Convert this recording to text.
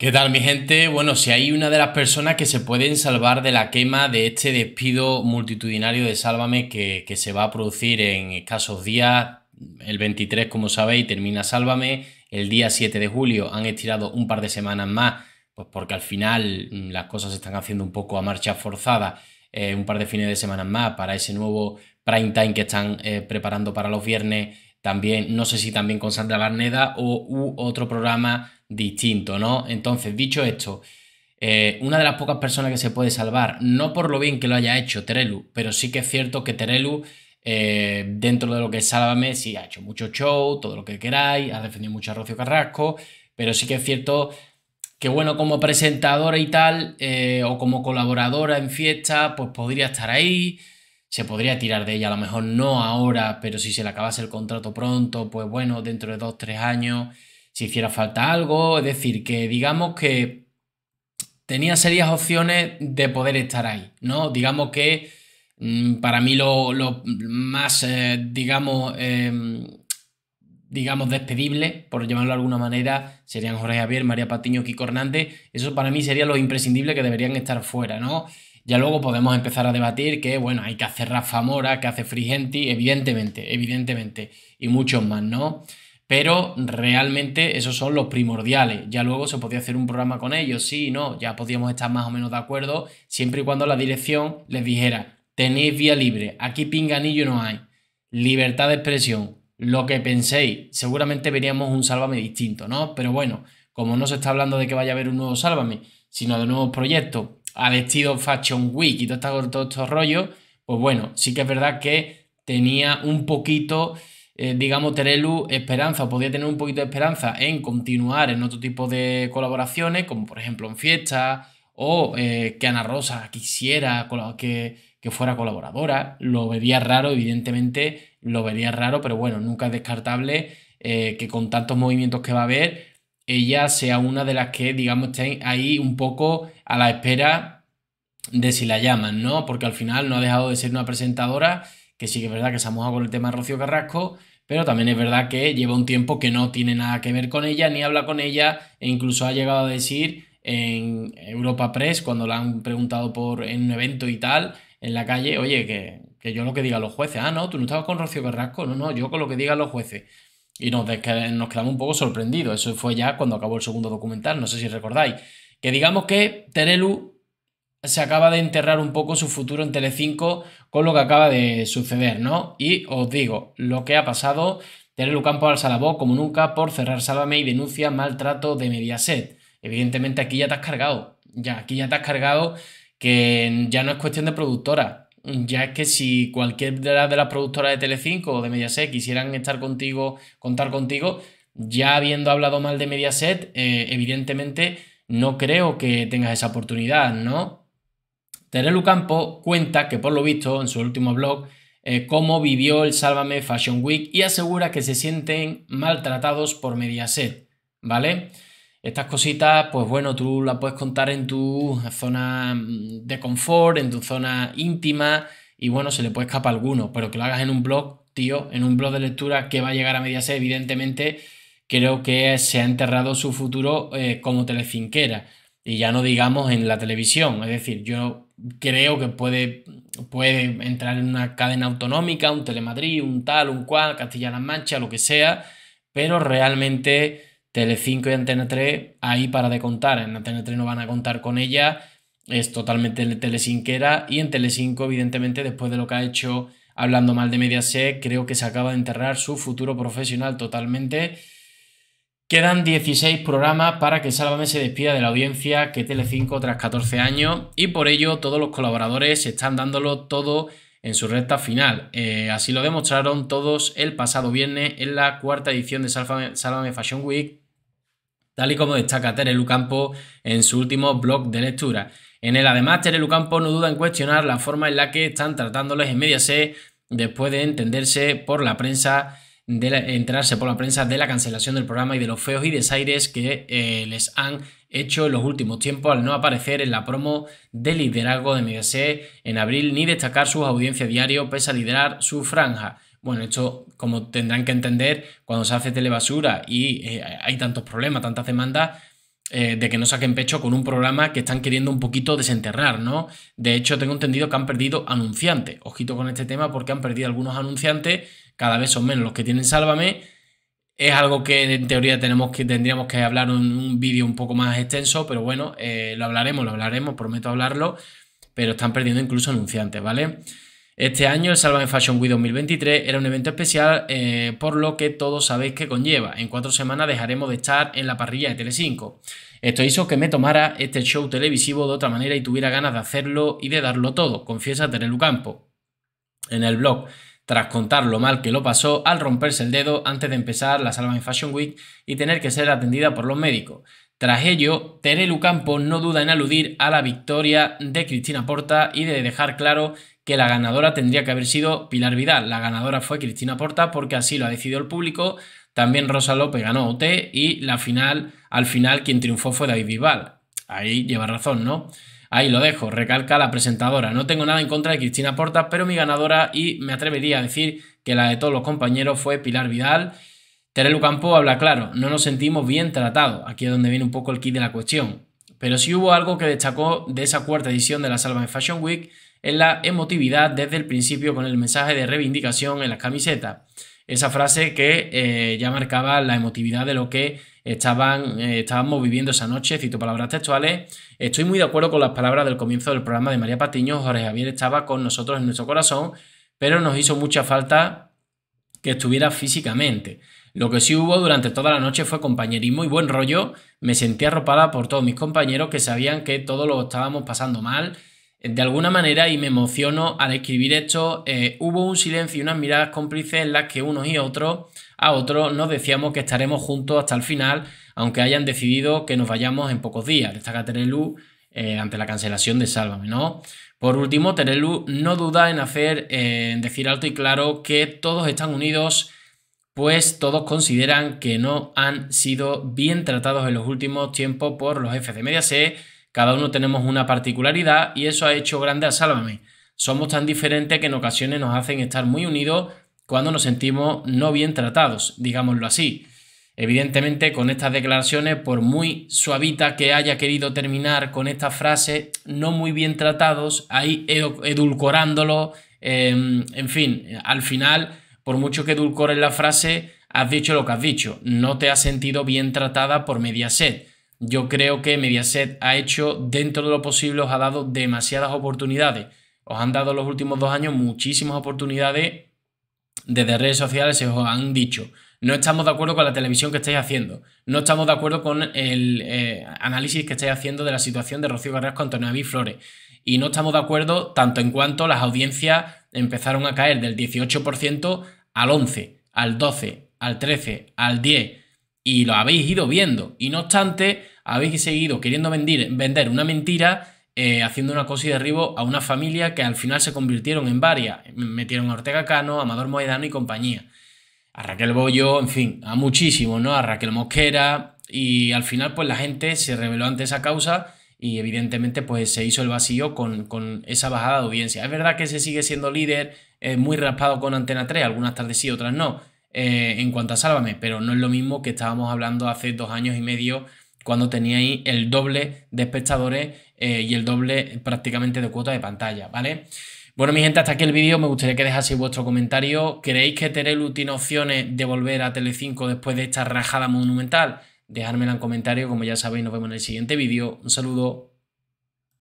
¿Qué tal mi gente? Bueno, si hay una de las personas que se pueden salvar de la quema de este despido multitudinario de Sálvame que, se va a producir en escasos días, el 23 como sabéis termina Sálvame, el día 7 de julio han estirado un par de semanas más, pues porque al final mm, las cosas se están haciendo un poco a marcha forzada, eh, un par de fines de semana más para ese nuevo prime time que están eh, preparando para los viernes también, no sé si también con Sandra Barneda o u otro programa distinto, ¿no? Entonces, dicho esto, eh, una de las pocas personas que se puede salvar, no por lo bien que lo haya hecho Terelu, pero sí que es cierto que Terelu, eh, dentro de lo que es Sálvame, sí ha hecho mucho show, todo lo que queráis, ha defendido mucho a Rocio Carrasco, pero sí que es cierto que bueno, como presentadora y tal, eh, o como colaboradora en fiesta, pues podría estar ahí se podría tirar de ella, a lo mejor no ahora, pero si se le acabase el contrato pronto, pues bueno, dentro de dos, tres años, si hiciera falta algo, es decir, que digamos que tenía serias opciones de poder estar ahí, ¿no? Digamos que mm, para mí lo, más, eh, digamos, em, digamos, despedible, por llamarlo de alguna manera, serían Jorge Javier, María Patiño, Kiko Hernández, eso para mí sería lo imprescindible que deberían estar fuera, ¿no? Ya luego podemos empezar a debatir que, bueno, hay que hacer Rafa Mora, que hace Frigenti, evidentemente, evidentemente, y muchos más, ¿no? Pero realmente esos son los primordiales. Ya luego se podía hacer un programa con ellos, sí, no, ya podíamos estar más o menos de acuerdo, siempre y cuando la dirección les dijera, tenéis vía libre, aquí pinganillo no hay, libertad de expresión, lo que penséis, seguramente veríamos un sálvame distinto, ¿no? Pero bueno, como no se está hablando de que vaya a haber un nuevo sálvame, sino de nuevos proyectos, al vestido Fashion Week y todo, esta, todo estos rollos, pues bueno, sí que es verdad que tenía un poquito, eh, digamos, Terelu esperanza, o podía tener un poquito de esperanza en continuar en otro tipo de colaboraciones, como por ejemplo en fiestas, o eh, que Ana Rosa quisiera que, que fuera colaboradora. Lo vería raro, evidentemente, lo vería raro, pero bueno, nunca es descartable eh, que con tantos movimientos que va a haber, ella sea una de las que, digamos, está ahí un poco a la espera de si la llaman, ¿no? Porque al final no ha dejado de ser una presentadora, que sí que es verdad que se ha mojado con el tema de Rocío Carrasco, pero también es verdad que lleva un tiempo que no tiene nada que ver con ella, ni habla con ella, e incluso ha llegado a decir en Europa Press, cuando la han preguntado por en un evento y tal, en la calle, oye, que, que yo lo que digan los jueces, ah, no, tú no estabas con Rocío Carrasco, no, no, yo con lo que digan los jueces. Y nos, nos quedamos un poco sorprendidos. Eso fue ya cuando acabó el segundo documental, no sé si recordáis. Que digamos que Terelu se acaba de enterrar un poco su futuro en Telecinco con lo que acaba de suceder, ¿no? Y os digo, lo que ha pasado, Terelu Campo al salabó, como nunca por cerrar Sálvame y denuncia maltrato de Mediaset. Evidentemente aquí ya te has cargado, ya aquí ya te has cargado que ya no es cuestión de productora, ya que si cualquiera de las productoras de Telecinco o de Mediaset quisieran estar contigo, contar contigo, ya habiendo hablado mal de Mediaset, eh, evidentemente no creo que tengas esa oportunidad, ¿no? Terelu Campo cuenta que por lo visto en su último blog eh, cómo vivió el Sálvame Fashion Week y asegura que se sienten maltratados por Mediaset, ¿vale? Estas cositas, pues bueno, tú las puedes contar en tu zona mm, de confort, en tu zona íntima, y bueno, se le puede escapar alguno, pero que lo hagas en un blog, tío, en un blog de lectura que va a llegar a mediaset, evidentemente, creo que se ha enterrado su futuro eh, como telecinquera, y ya no digamos en la televisión, es decir, yo creo que puede, puede entrar en una cadena autonómica, un Telemadrid, un tal, un cual, Castilla-La Mancha, lo que sea, pero realmente Tele5 y Antena 3, ahí para de contar. En Antena 3 no van a contar con ella, es totalmente telecinquera. Y en Tele5, evidentemente, después de lo que ha hecho hablando mal de Mediaset, creo que se acaba de enterrar su futuro profesional totalmente. Quedan 16 programas para que Sálvame se despida de la audiencia que Tele5 tras 14 años y por ello todos los colaboradores están dándolo todo en su recta final. Eh, así lo demostraron todos el pasado viernes en la cuarta edición de Sálvame Fashion Week, tal y como destaca Terelu Campo en su último blog de lectura. En el además, Terelu Campo no duda en cuestionar la forma en la que están tratándoles en Mediaset después de entenderse por la prensa, de enterarse por la prensa de la cancelación del programa y de los feos y desaires que eh, les han hecho en los últimos tiempos al no aparecer en la promo de liderazgo de Mediaset en abril ni destacar sus audiencias diario pese a liderar su franja. Bueno, esto, como tendrán que entender, cuando se hace telebasura y eh, hay tantos problemas, tantas demandas, eh, de que no saquen pecho con un programa que están queriendo un poquito desenterrar, ¿no? De hecho, tengo entendido que han perdido anunciantes. Ojito con este tema porque han perdido algunos anunciantes, cada vez son menos los que tienen Sálvame. Es algo que en teoría tenemos que, tendríamos que hablar en un, vídeo un poco más extenso, pero bueno, eh, lo hablaremos, lo hablaremos, prometo hablarlo, pero están perdiendo incluso anunciantes, ¿vale? Este año, el Salva en Fashion Week 2023 era un evento especial, eh, por lo que todos sabéis que conlleva. En cuatro semanas dejaremos de estar en la parrilla de Telecinco. Esto hizo que me tomara este show televisivo de otra manera y tuviera ganas de hacerlo y de darlo todo, confiesa Terelu Campo. En el blog tras contar lo mal que lo pasó al romperse el dedo antes de empezar la Salva en Fashion Week y tener que ser atendida por los médicos. Tras ello, Terelu Campo no duda en aludir a la victoria de Cristina Porta y de dejar claro que la ganadora tendría que haber sido Pilar Vidal. La ganadora fue Cristina Porta porque así lo ha decidido el público. También Rosa López ganó OT y la final, al final quien triunfó fue David Vival. Ahí lleva razón, ¿no? Ahí lo dejo, recalca la presentadora. No tengo nada en contra de Cristina Porta, pero mi ganadora y me atrevería a decir que la de todos los compañeros fue Pilar Vidal. Terelu Campo habla claro, no nos sentimos bien tratados. Aquí es donde viene un poco el kit de la cuestión. Pero sí hubo algo que destacó de esa cuarta edición de la Salva en Fashion Week en la emotividad desde el principio con el mensaje de reivindicación en las camisetas. Esa frase que eh, ya marcaba la emotividad de lo que eh, estábamos viviendo esa noche, cito palabras textuales. Estoy muy de acuerdo con las palabras del comienzo del programa de María Patiño. Jorge Javier estaba con nosotros en nuestro corazón, pero nos hizo mucha falta que estuviera físicamente. Lo que sí hubo durante toda la noche fue compañerismo y buen rollo. Me sentí arropada por todos mis compañeros que sabían que todos lo estábamos pasando mal de alguna manera, y me emociono al escribir esto, eh, hubo un silencio y unas miradas cómplices en las que unos y otros a otros nos decíamos que estaremos juntos hasta el final, aunque hayan decidido que nos vayamos en pocos días. Destaca Terelu eh, ante la cancelación de Sálvame, ¿no? Por último, Terelu no duda en hacer, eh, en decir alto y claro que todos están unidos, pues todos consideran que no han sido bien tratados en los últimos tiempos por los jefes de Mediaset cada uno tenemos una particularidad y eso ha hecho grande a Sálvame. Somos tan diferentes que en ocasiones nos hacen estar muy unidos cuando nos sentimos no bien tratados, digámoslo así. Evidentemente, con estas declaraciones, por muy suavita que haya querido terminar con esta frase, no muy bien tratados, ahí edulcorándolo, em, en fin, al final, por mucho que edulcores la frase, has dicho lo que has dicho, no te has sentido bien tratada por media sed. Yo creo que Mediaset ha hecho dentro de lo posible, os ha dado demasiadas oportunidades. Os han dado los últimos dos años muchísimas oportunidades Desde redes sociales se os han dicho, no estamos de acuerdo con la televisión que estáis haciendo, no estamos de acuerdo con el eh, análisis que estáis haciendo de la situación de Rocío Carrasco con David Flores. Y no estamos de acuerdo tanto en cuanto las audiencias empezaron a caer del 18% al 11, al 12, al 13, al 10 y lo habéis ido viendo. Y no obstante, habéis seguido queriendo vender una mentira eh, haciendo una cosa y derribo a una familia que al final se convirtieron en varias. Metieron a Ortega Cano, Amador Moedano y compañía. A Raquel Bollo, en fin, a muchísimos, ¿no? A Raquel Mosquera. Y al final, pues la gente se rebeló ante esa causa y evidentemente, pues se hizo el vacío con, esa bajada de audiencia. Es verdad que se sigue siendo líder, muy raspado con Antena 3, algunas tardes sí, otras no eh, en cuanto a Sálvame, pero no es lo mismo que estábamos hablando hace dos años y medio cuando teníais el doble de espectadores eh, y el doble prácticamente de cuota de pantalla, ¿vale? Bueno, mi gente, hasta aquí el vídeo. Me gustaría que dejaseis vuestro comentario. ¿Creéis que Terelu tiene opciones de volver a Telecinco después de esta rajada monumental? Dejármela en comentario. Como ya sabéis, nos vemos en el siguiente vídeo. Un saludo.